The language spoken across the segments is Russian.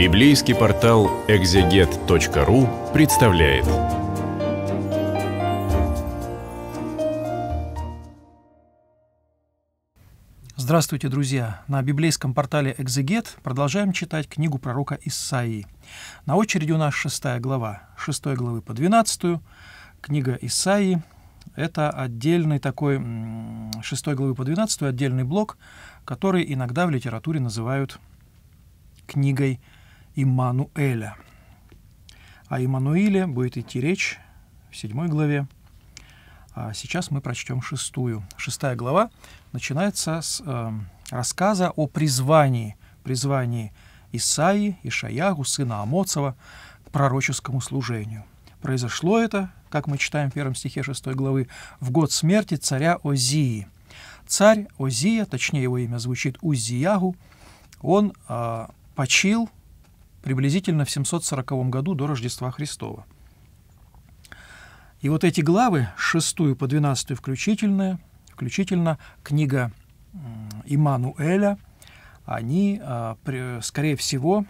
Библейский портал экзегет.ру представляет. Здравствуйте, друзья! На библейском портале «Экзегет» продолжаем читать книгу пророка Исаии. На очереди у нас шестая глава, шестой главы по двенадцатую. Книга Исаии — это отдельный такой, шестой главы по двенадцатую, отдельный блок, который иногда в литературе называют книгой Иммануэля. О Иммануиле будет идти речь в седьмой главе. А сейчас мы прочтем шестую. Шестая глава начинается с э, рассказа о призвании, призвании Исаии, Ишаягу, сына Амоцева, к пророческому служению. Произошло это, как мы читаем в первом стихе шестой главы, в год смерти царя Озии. Царь Озия, точнее его имя звучит Узиягу, он э, почил приблизительно в 740 году до Рождества Христова. И вот эти главы, 6 по 12 включительно, включительно книга Имануэля, они, а, скорее всего,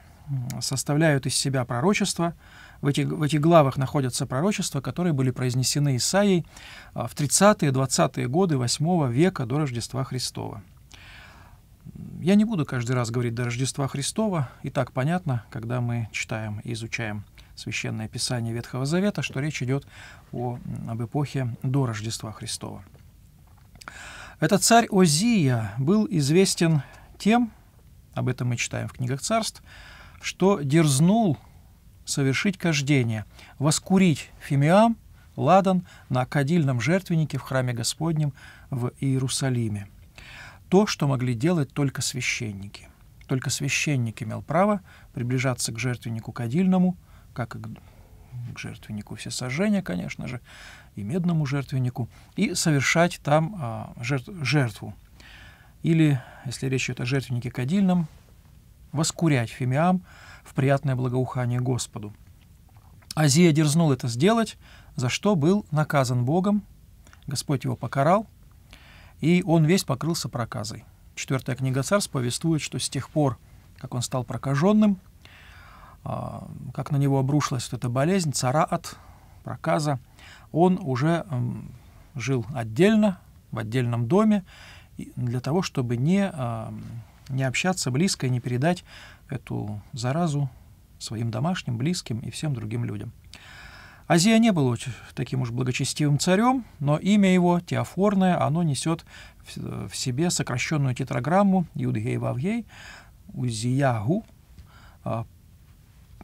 составляют из себя пророчество. В, эти, в этих главах находятся пророчества, которые были произнесены Исаией а, в 30-е, 20-е годы 8 века до Рождества Христова. Я не буду каждый раз говорить до Рождества Христова, и так понятно, когда мы читаем и изучаем Священное Писание Ветхого Завета, что речь идет о, об эпохе до Рождества Христова. Этот царь Озия был известен тем, об этом мы читаем в книгах царств, что дерзнул совершить кождение, воскурить фимиам, ладан на кадильном жертвеннике в храме Господнем в Иерусалиме – то, что могли делать только священники. Только священник имел право приближаться к жертвеннику кадильному, как и к жертвеннику всесожжения, конечно же, и медному жертвеннику, и совершать там а, жертву. Или, если речь идет о жертвеннике кадильном, воскурять фимиам в приятное благоухание Господу. Азия дерзнул это сделать, за что был наказан Богом. Господь его покарал – и он весь покрылся проказой. Четвертая книга царств повествует, что с тех пор, как он стал прокаженным, а, как на него обрушилась вот эта болезнь, цара от проказа, он уже жил отдельно, в отдельном доме, для того, чтобы не, а, не общаться близко и не передать эту заразу своим домашним, близким и всем другим людям. Азия не был таким уж благочестивым царем, но имя его, Теофорное, оно несет в себе сокращенную тетраграмму Юдгей Вавгей, Узиягу, а,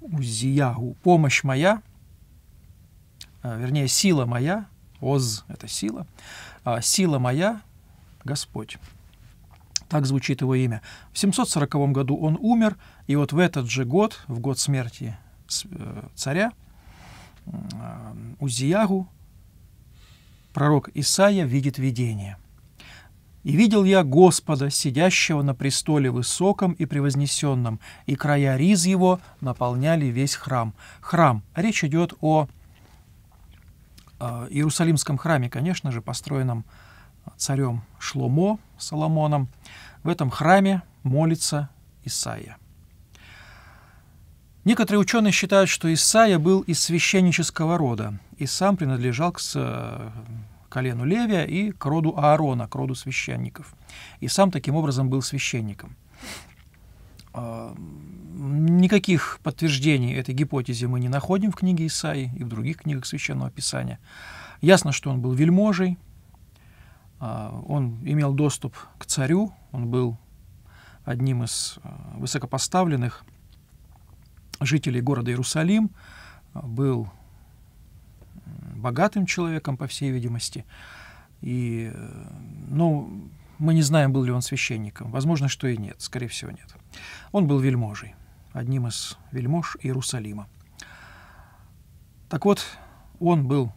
Узиягу, помощь моя, а, вернее, сила моя, Оз — это сила, а, сила моя, Господь. Так звучит его имя. В 740 году он умер, и вот в этот же год, в год смерти э, царя, Э, Узиягу пророк Исаия видит видение. «И видел я Господа, сидящего на престоле высоком и превознесенном, и края риз его наполняли весь храм». Храм. Речь идет о э, Иерусалимском храме, конечно же, построенном царем Шломо Соломоном. В этом храме молится Исаия. Некоторые ученые считают, что Исаия был из священнического рода и сам принадлежал к э, колену Левия и к роду Аарона, к роду священников. И сам таким образом был священником. А, никаких подтверждений этой гипотезе мы не находим в книге Исаи и в других книгах Священного Писания. Ясно, что он был вельможей, а, он имел доступ к царю, он был одним из э, высокопоставленных жителей города Иерусалим, э, был э, богатым человеком, по всей видимости. И, э, ну, мы не знаем, был ли он священником. Возможно, что и нет, скорее всего, нет. Он был вельможей, одним из вельмож Иерусалима. Так вот, он был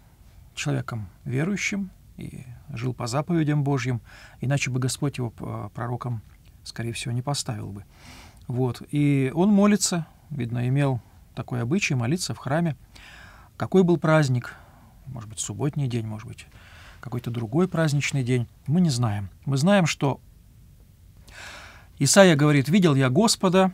человеком верующим и жил по заповедям Божьим, иначе бы Господь его пророком, скорее всего, не поставил бы. Вот. И он молится, видно, имел такой обычай молиться в храме. Какой был праздник? Может быть, субботний день, может быть, какой-то другой праздничный день. Мы не знаем. Мы знаем, что Исаия говорит, «Видел я Господа»,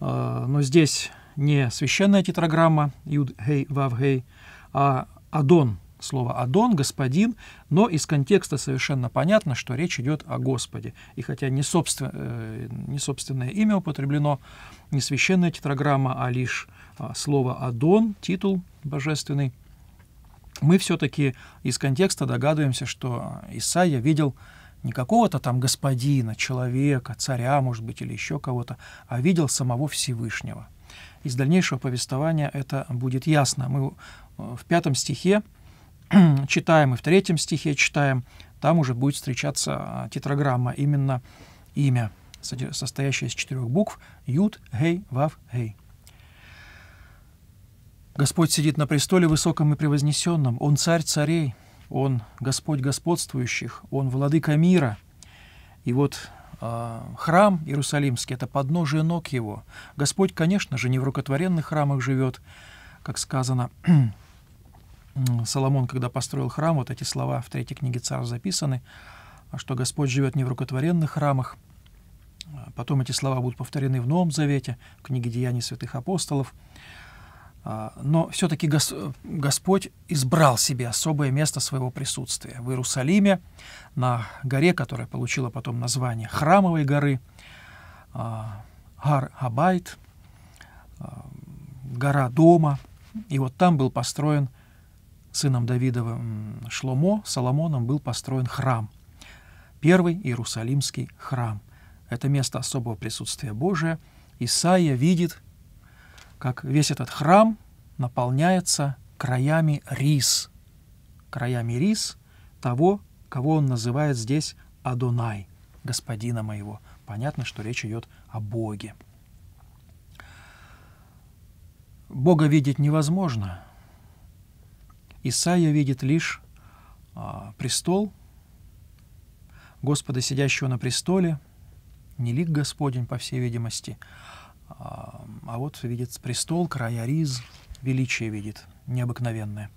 э, но здесь не священная тетраграмма Юд Гей Вав Гей, а Адон слово «адон», «господин», но из контекста совершенно понятно, что речь идет о Господе. И хотя не, собствен, э, не собственное имя употреблено, не священная тетраграмма, а лишь а, слово «адон», титул божественный, мы все-таки из контекста догадываемся, что Исаия видел не какого-то там господина, человека, царя, может быть, или еще кого-то, а видел самого Всевышнего. Из дальнейшего повествования это будет ясно. Мы э, в пятом стихе читаем, и в третьем стихе читаем, там уже будет встречаться а, тетраграмма, именно имя, состоящее из четырех букв ют, «Гей», «Вав», «Гей». Господь сидит на престоле высоком и превознесенном, Он царь царей, Он Господь господствующих, Он владыка мира. И вот э, храм Иерусалимский — это подножие ног его. Господь, конечно же, не в рукотворенных храмах живет, как сказано Соломон, когда построил храм, вот эти слова в третьей книге царств записаны, что Господь живет не в рукотворенных храмах. А потом эти слова будут повторены в Новом Завете, в книге «Деяний святых апостолов». А, но все-таки Господь избрал себе особое место своего присутствия. В Иерусалиме, на горе, которая получила потом название Храмовой горы, а, Гар Абайт, гора Дома. И вот там был построен сыном Давидова Шломо, Соломоном был построен храм. Первый Иерусалимский храм. Это место особого присутствия Божия. Исаия видит, как весь этот храм наполняется краями рис. Краями рис того, кого он называет здесь Адонай, господина моего. Понятно, что речь идет о Боге. Бога видеть невозможно, Исаия видит лишь а, престол Господа, сидящего на престоле, не лик Господень, по всей видимости, а, а вот видит престол, края риз, величие видит, необыкновенное.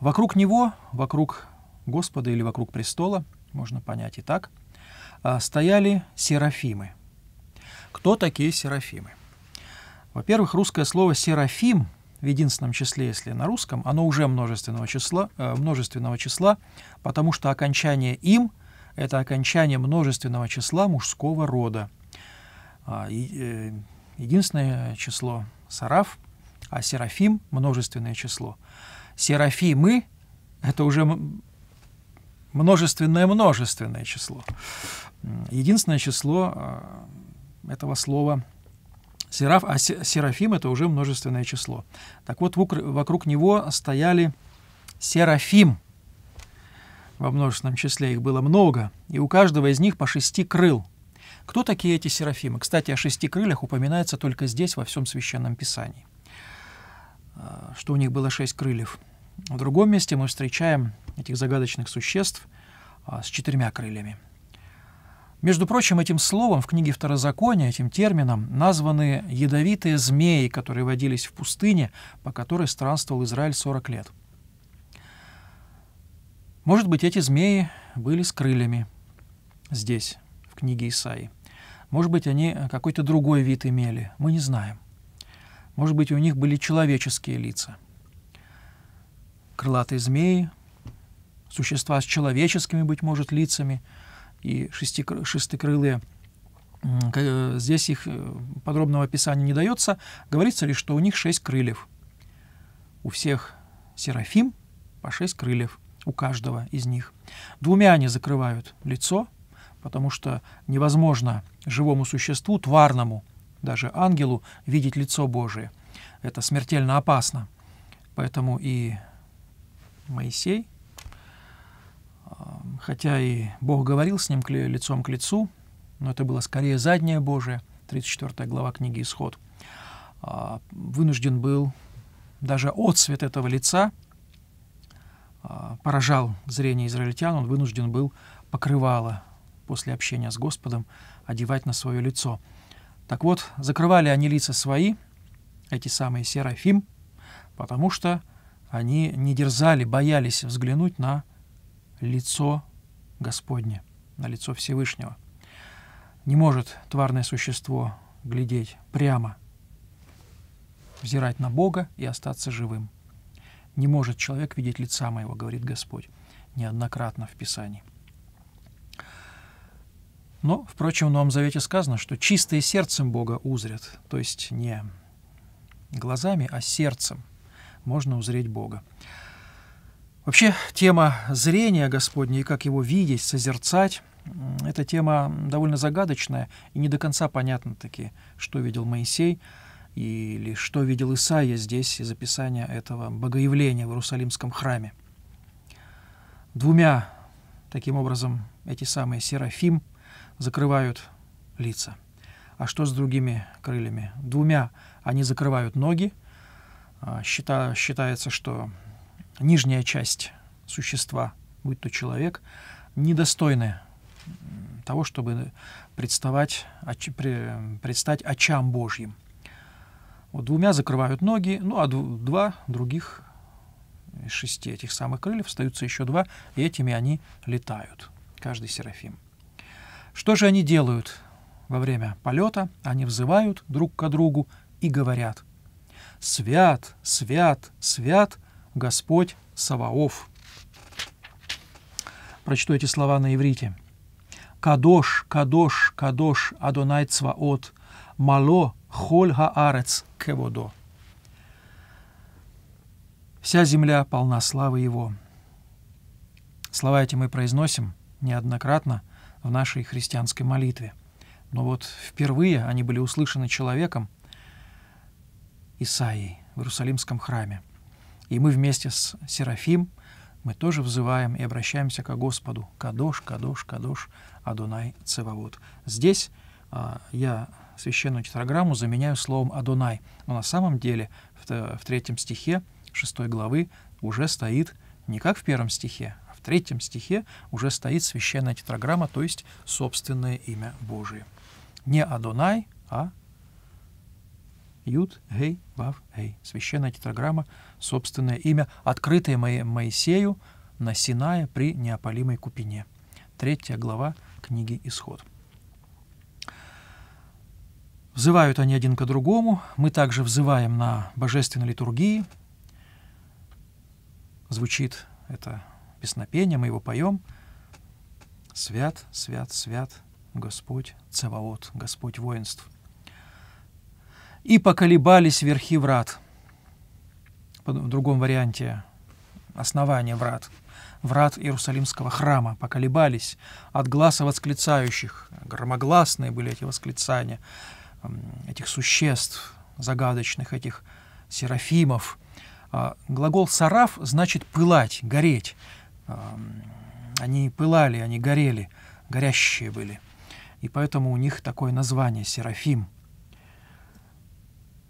Вокруг него, вокруг Господа или вокруг престола, можно понять и так, а, стояли серафимы. Кто такие серафимы? Во-первых, русское слово «серафим» в единственном числе, если на русском, оно уже множественного числа, э, множественного числа, потому что окончание «им» — это окончание множественного числа мужского рода. А, э, единственное число — «сараф», а «серафим» — множественное число. «Серафимы» — это уже множественное-множественное число. Единственное число э, этого слова Сераф, а серафим — это уже множественное число. Так вот, вокруг него стояли серафим. Во множественном числе их было много, и у каждого из них по шести крыл. Кто такие эти серафимы? Кстати, о шести крыльях упоминается только здесь, во всем Священном Писании, а, что у них было шесть крыльев. В другом месте мы встречаем этих загадочных существ а, с четырьмя крыльями. Между прочим, этим словом в книге Второзакония, этим термином, названы ядовитые змеи, которые водились в пустыне, по которой странствовал Израиль 40 лет. Может быть, эти змеи были с крыльями здесь, в книге Исаи. Может быть, они э, какой-то другой вид имели, мы не знаем. Может быть, у них были человеческие лица. Крылатые змеи, существа с человеческими, быть может, лицами — и шестикрылые э, Здесь их э, подробного описания не дается. Говорится лишь, что у них шесть крыльев. У всех серафим по шесть крыльев, у каждого из них. Двумя они закрывают лицо, потому что невозможно живому существу, тварному, даже ангелу, видеть лицо Божие. Это смертельно опасно. Поэтому и Моисей Хотя и Бог говорил с ним лицом к лицу, но это было скорее заднее Божие, 34 глава книги «Исход», а, вынужден был даже отцвет этого лица а, поражал зрение израильтян, он вынужден был покрывало после общения с Господом одевать на свое лицо. Так вот, закрывали они лица свои, эти самые серафим, потому что они не дерзали, боялись взглянуть на лицо Господне, на лицо Всевышнего. Не может тварное существо глядеть прямо, взирать на Бога и остаться живым. Не может человек видеть лица моего, говорит Господь, неоднократно в Писании. Но, впрочем, в Новом Завете сказано, что чистое сердцем Бога узрят, то есть не глазами, а сердцем можно узреть Бога. Вообще тема зрения Господня и как его видеть, созерцать, эта тема довольно загадочная и не до конца понятно таки, что видел Моисей или что видел Исаия здесь из описания этого богоявления в Иерусалимском храме. Двумя, таким образом, эти самые серафим закрывают лица. А что с другими крыльями? Двумя они закрывают ноги. А, считается, что нижняя часть существа, будь то человек, недостойны того, чтобы представать, предстать очам Божьим. Вот двумя закрывают ноги, ну а два других из э, шести этих самых крыльев остаются еще два, и этими они летают, каждый серафим. Что же они делают во время полета? Они взывают друг к другу и говорят «Свят, свят, свят Господь Саваоф. Прочту эти слова на иврите. Кадош, Кадош, Кадош, Адонай Цваот, Мало, Холь Хаарец, Кеводо. Вся земля полна славы Его. Слова эти мы произносим неоднократно в нашей христианской молитве. Но вот впервые они были услышаны человеком Исаией в Иерусалимском храме – и мы вместе с Серафим, мы тоже взываем и обращаемся к Господу. Кадош, Кадош, Кадош, Адонай, Цевавод. Здесь а, я священную тетраграмму заменяю словом Адонай. Но на самом деле в, в третьем стихе шестой главы уже стоит не как в первом стихе, а в третьем стихе уже стоит священная тетраграмма, то есть собственное имя Божие. Не Адонай, а Юд, Гей, Вав, Гей. Священная тетраграмма, собственное имя, открытое Моисею на Синае при неопалимой купине. Третья глава книги «Исход». Взывают они один к другому, мы также взываем на божественной литургии. Звучит это песнопение, мы его поем. «Свят, свят, свят, Господь Цеваот, Господь воинств» и поколебались верхи врат. В другом варианте основания врат. Врат Иерусалимского храма поколебались от гласа восклицающих. Громогласные были эти восклицания этих существ загадочных, этих серафимов. А, глагол «сараф» значит «пылать», «гореть». А, они пылали, они горели, горящие были. И поэтому у них такое название «серафим»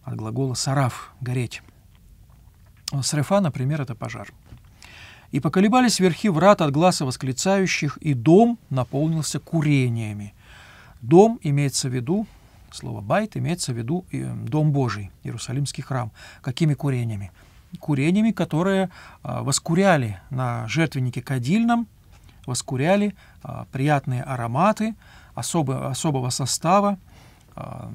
от глагола «сараф» — «гореть». Срефа, например, это пожар. И поколебались верхи врат от глаз восклицающих, и дом наполнился курениями. Дом имеется в виду, слово «байт» имеется в виду э, дом Божий, Иерусалимский храм. Какими курениями? Курениями, которые а, воскуряли на жертвеннике кадильном, воскуряли а, приятные ароматы особо, особого состава, а,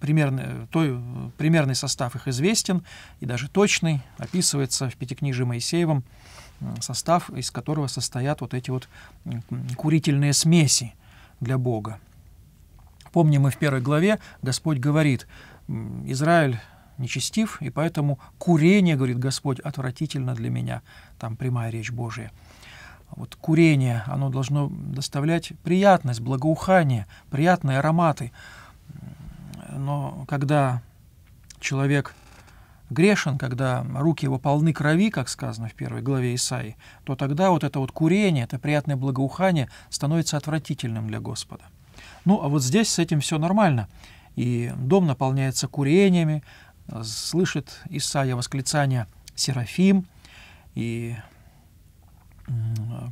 примерный, э, той, э, примерный состав их известен и даже точный, описывается в Пятикнижии Моисеевом э, состав, из которого состоят вот эти вот курительные смеси для Бога. Помним мы в первой главе, Господь говорит, Израиль нечестив, и поэтому курение, говорит Господь, отвратительно для меня. Там прямая речь Божия. Вот курение, оно должно доставлять приятность, благоухание, приятные ароматы но когда человек грешен, когда руки его полны крови, как сказано в первой главе Исаи, то тогда вот это вот курение, это приятное благоухание становится отвратительным для Господа. Ну, а вот здесь с этим все нормально. И дом наполняется курениями, слышит Исаия восклицание «Серафим», и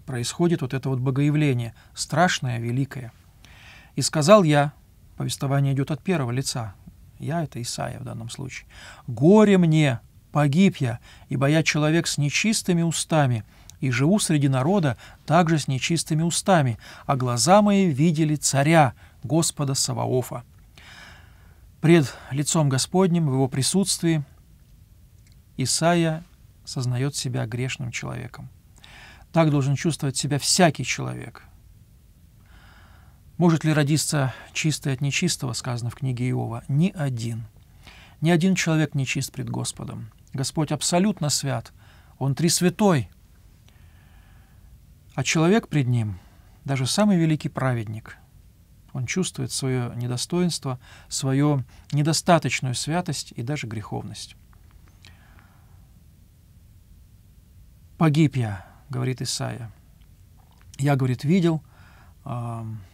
происходит вот это вот богоявление, страшное, великое. «И сказал я, повествование идет от первого лица. Я — это Исаия в данном случае. «Горе мне, погиб я, ибо я человек с нечистыми устами, и живу среди народа также с нечистыми устами, а глаза мои видели царя, Господа Саваофа». Пред лицом Господним в его присутствии Исаия сознает себя грешным человеком. Так должен чувствовать себя всякий человек — может ли родиться чистый от нечистого, сказано в книге Иова? Ни один. Ни один человек не чист пред Господом. Господь абсолютно свят. Он трисвятой. А человек пред Ним, даже самый великий праведник, он чувствует свое недостоинство, свою недостаточную святость и даже греховность. «Погиб я», — говорит Исаия. «Я, — говорит, — видел,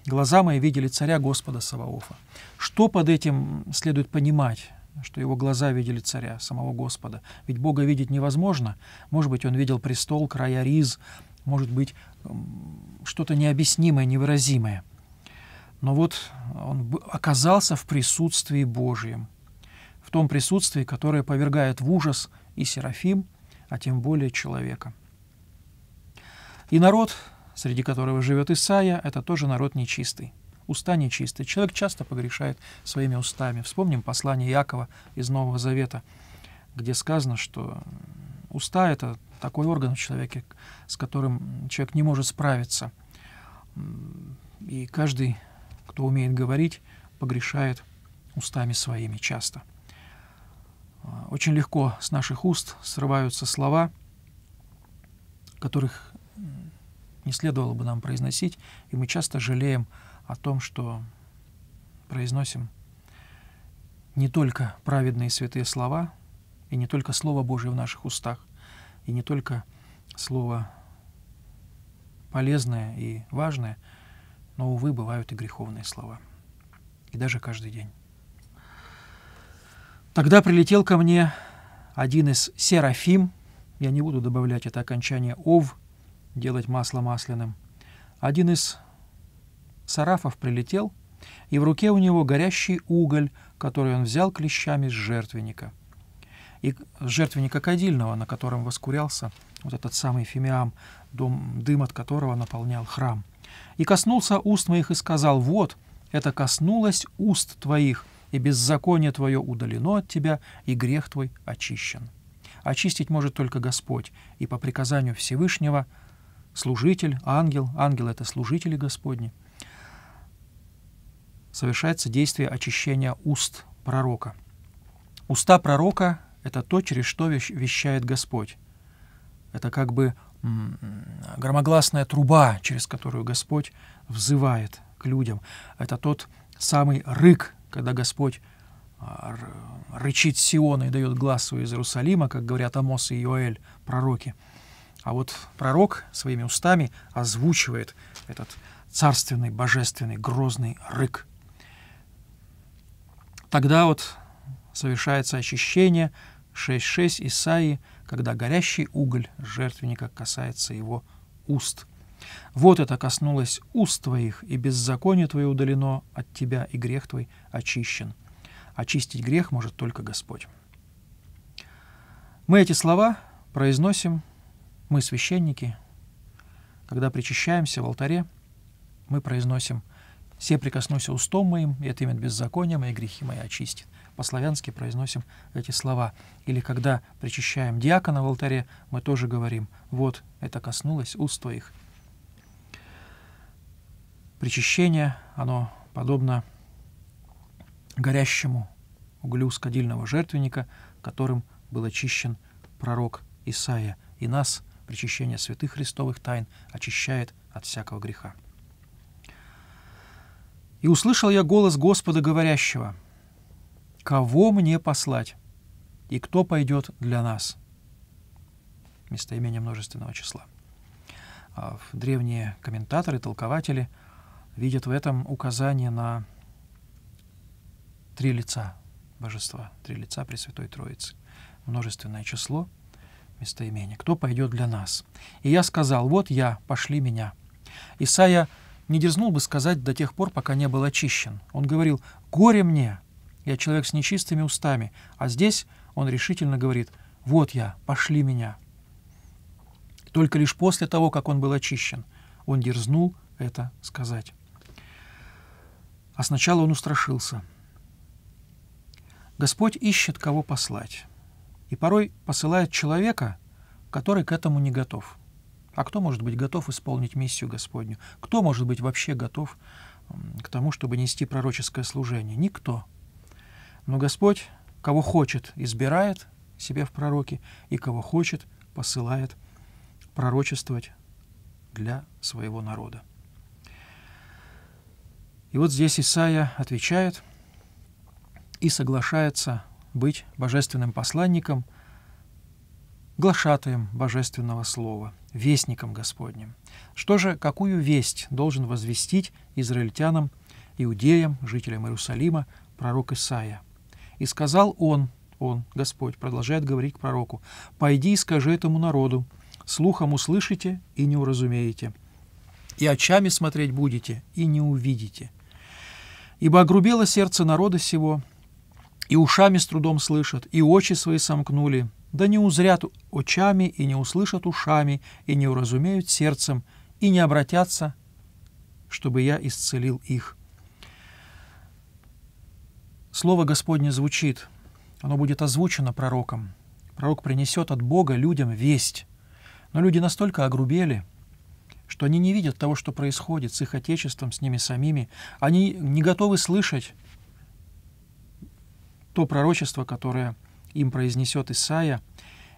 глаза мои видели царя Господа Саваофа. Что под этим следует понимать? что его глаза видели царя, самого Господа. Ведь Бога видеть невозможно. Может быть, он видел престол, края риз, может быть, что-то необъяснимое, невыразимое. Но вот он оказался в присутствии Божьем, в том присутствии, которое повергает в ужас и Серафим, а тем более человека. И народ среди которого живет Исаия, это тоже народ нечистый. Уста нечистые. Человек часто погрешает своими устами. Вспомним послание Иакова из Нового Завета, где сказано, что уста — это такой орган в человеке, с которым человек не может справиться. И каждый, кто умеет говорить, погрешает устами своими часто. Очень легко с наших уст срываются слова, которых не следовало бы нам произносить, и мы часто жалеем о том, что произносим не только праведные святые слова, и не только Слово Божие в наших устах, и не только Слово полезное и важное, но, увы, бывают и греховные слова. И даже каждый день. Тогда прилетел ко мне один из серафим, я не буду добавлять это окончание «ов», делать масло масляным. Один из сарафов прилетел, и в руке у него горящий уголь, который он взял клещами с жертвенника. И с жертвенника кадильного, на котором воскурялся вот этот самый фимиам, дом, дым от которого наполнял храм. И коснулся уст моих и сказал, «Вот, это коснулось уст твоих, и беззаконие твое удалено от тебя, и грех твой очищен». Очистить может только Господь, и по приказанию Всевышнего – служитель, ангел, ангел — это служители Господни, совершается действие очищения уст пророка. Уста пророка — это то, через что вещает Господь. Это как бы громогласная труба, через которую Господь взывает к людям. Это тот самый рык, когда Господь а, рычит Сиона и дает глаз свой из Иерусалима, как говорят Амос и Иоэль, пророки — а вот пророк своими устами озвучивает этот царственный, божественный, грозный рык. Тогда вот совершается очищение 6.6 Исаии, когда горящий уголь жертвенника касается его уст. Вот это коснулось уст твоих, и беззаконие твое удалено от тебя, и грех твой очищен. Очистить грех может только Господь. Мы эти слова произносим мы, священники, когда причащаемся в алтаре, мы произносим «Се прикоснуся устом моим, и отымет беззаконие мои грехи мои очистит». По-славянски произносим эти слова. Или когда причащаем диакона в алтаре, мы тоже говорим «Вот, это коснулось уст твоих». Причащение, оно подобно горящему углю скадильного жертвенника, которым был очищен пророк Исаия, и нас – причащение святых Христовых тайн очищает от всякого греха. «И услышал я голос Господа говорящего, «Кого мне послать? И кто пойдет для нас?» Местоимение множественного числа. А древние комментаторы, толкователи видят в этом указание на три лица божества, три лица Пресвятой Троицы. Множественное число — местоимение. Кто пойдет для нас? И я сказал, вот я, пошли меня. Исаия не дерзнул бы сказать до тех пор, пока не был очищен. Он говорил, горе мне, я человек с нечистыми устами. А здесь он решительно говорит, вот я, пошли меня. Только лишь после того, как он был очищен, он дерзнул это сказать. А сначала он устрашился. Господь ищет, кого послать и порой посылает человека, который к этому не готов. А кто может быть готов исполнить миссию Господню? Кто может быть вообще готов к тому, чтобы нести пророческое служение? Никто. Но Господь, кого хочет, избирает себе в пророки, и кого хочет, посылает пророчествовать для своего народа. И вот здесь Исаия отвечает и соглашается быть божественным посланником, глашатаем божественного слова, вестником Господним. Что же, какую весть должен возвестить израильтянам, иудеям, жителям Иерусалима пророк Исаия? «И сказал он, он, Господь, продолжает говорить к пророку, «Пойди и скажи этому народу, слухом услышите и не уразумеете, и очами смотреть будете и не увидите. Ибо огрубело сердце народа сего, и ушами с трудом слышат, и очи свои сомкнули, да не узрят очами, и не услышат ушами, и не уразумеют сердцем, и не обратятся, чтобы я исцелил их». Слово Господне звучит, оно будет озвучено пророком. Пророк принесет от Бога людям весть. Но люди настолько огрубели, что они не видят того, что происходит с их отечеством, с ними самими. Они не готовы слышать то пророчество, которое им произнесет Исаия,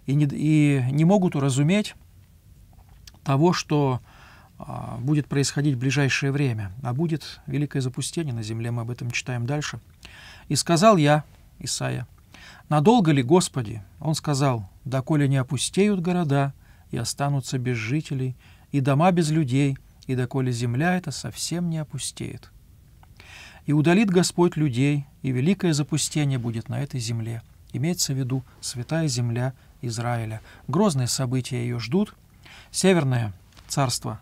и не, и не могут уразуметь того, что а, будет происходить в ближайшее время, а будет великое запустение на земле, мы об этом читаем дальше. «И сказал я, Исаия, надолго ли, Господи?» Он сказал, «Доколе не опустеют города, и останутся без жителей, и дома без людей, и доколе земля эта совсем не опустеет» и удалит Господь людей, и великое запустение будет на этой земле. Имеется в виду святая земля Израиля. Грозные события ее ждут. Северное царство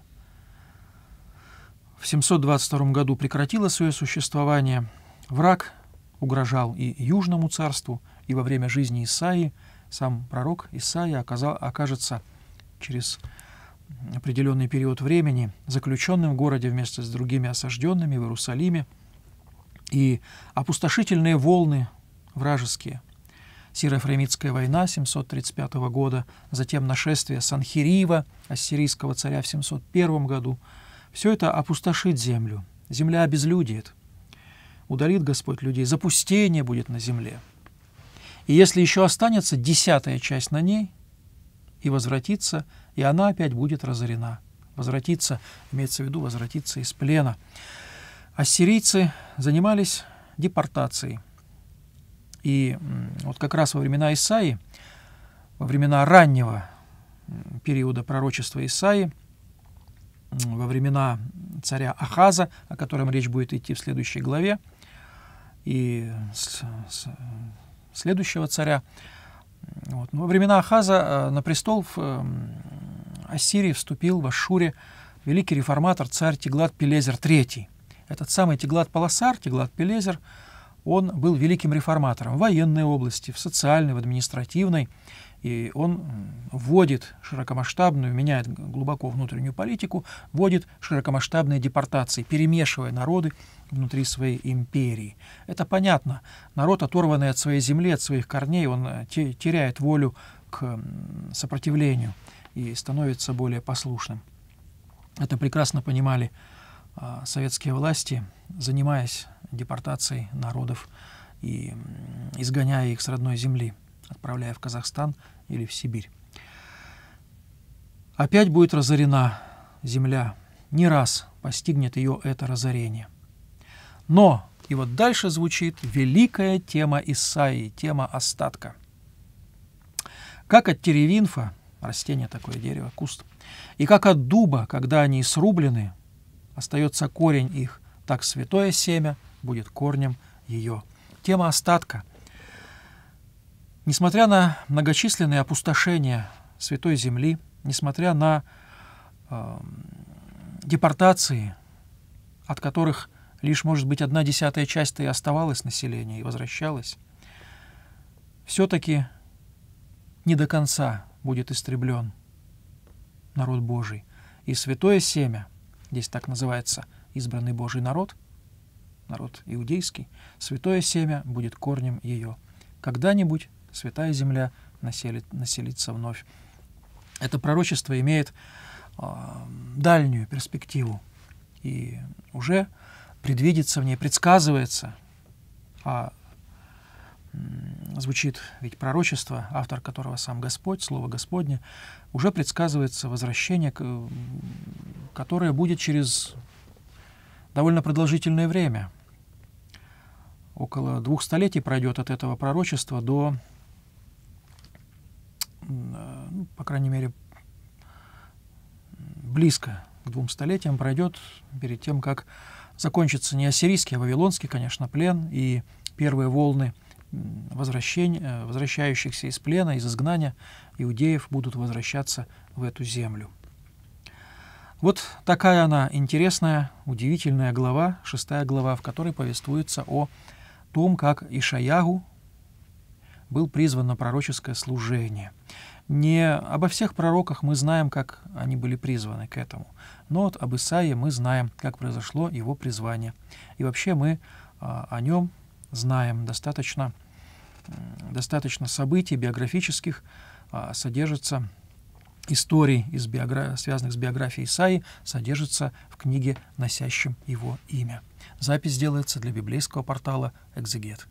в 722 году прекратило свое существование. Враг угрожал и Южному царству, и во время жизни Исаии сам пророк Исаия оказал, окажется через определенный период времени заключенным в городе вместе с другими осажденными в Иерусалиме – и опустошительные волны вражеские. Сирофремитская война 735 года, затем нашествие Санхириева, ассирийского царя в 701 году. Все это опустошит землю. Земля обезлюдит. Удалит Господь людей. Запустение будет на земле. И если еще останется десятая часть на ней, и возвратится, и она опять будет разорена. Возвратится, имеется в виду, возвратится из плена. Ассирийцы занимались депортацией. И вот как раз во времена Исаи, во времена раннего периода пророчества Исаи, во времена царя Ахаза, о котором речь будет идти в следующей главе, и с, с, следующего царя. Вот. Во времена Ахаза э, на престол в Ассирии вступил в Ашуре великий реформатор царь Теглат Пелезер III. Этот самый Теглат Паласар, Теглат Пелезер, он был великим реформатором в военной области, в социальной, в административной. И он вводит широкомасштабную, меняет глубоко внутреннюю политику, вводит широкомасштабные депортации, перемешивая народы внутри своей империи. Это понятно. Народ, оторванный от своей земли, от своих корней, он э, теряет волю к сопротивлению и становится более послушным. Это прекрасно понимали а, советские власти, занимаясь депортацией народов и изгоняя их с родной земли, отправляя в Казахстан или в Сибирь. Опять будет разорена земля, не раз постигнет ее это разорение. Но, и вот дальше звучит великая тема Исаии, тема остатка. Как от теревинфа, растение такое дерево, куст, и как от дуба, когда они срублены, остается корень их, так святое семя будет корнем ее. Тема остатка. Несмотря на многочисленные опустошения Святой Земли, несмотря на э, депортации, от которых лишь, может быть, одна десятая часть и оставалась населения и возвращалась, все-таки не до конца будет истреблен народ Божий. И святое семя — здесь так называется избранный Божий народ, народ иудейский, святое семя будет корнем ее. Когда-нибудь святая земля населит, населится вновь. Это пророчество имеет э, дальнюю перспективу и уже предвидится в ней, предсказывается о а, звучит ведь пророчество, автор которого сам Господь, Слово Господне, уже предсказывается возвращение, которое будет через довольно продолжительное время. Около двух столетий пройдет от этого пророчества до, э, ну, по крайней мере, близко к двум столетиям пройдет перед тем, как закончится не ассирийский, а вавилонский, конечно, плен и первые волны – возвращень, э, возвращающихся из плена, из изгнания иудеев будут возвращаться в эту землю. Вот такая она интересная, удивительная глава, шестая глава, в которой повествуется о том, как Ишаягу был призван на пророческое служение. Не обо всех пророках мы знаем, как они были призваны к этому, но вот об Исаии мы знаем, как произошло его призвание. И вообще мы а, о нем знаем достаточно достаточно событий биографических, а, содержится историй, из биограф... связанных с биографией Исаи, содержится в книге, носящем его имя. Запись делается для библейского портала «Экзегет».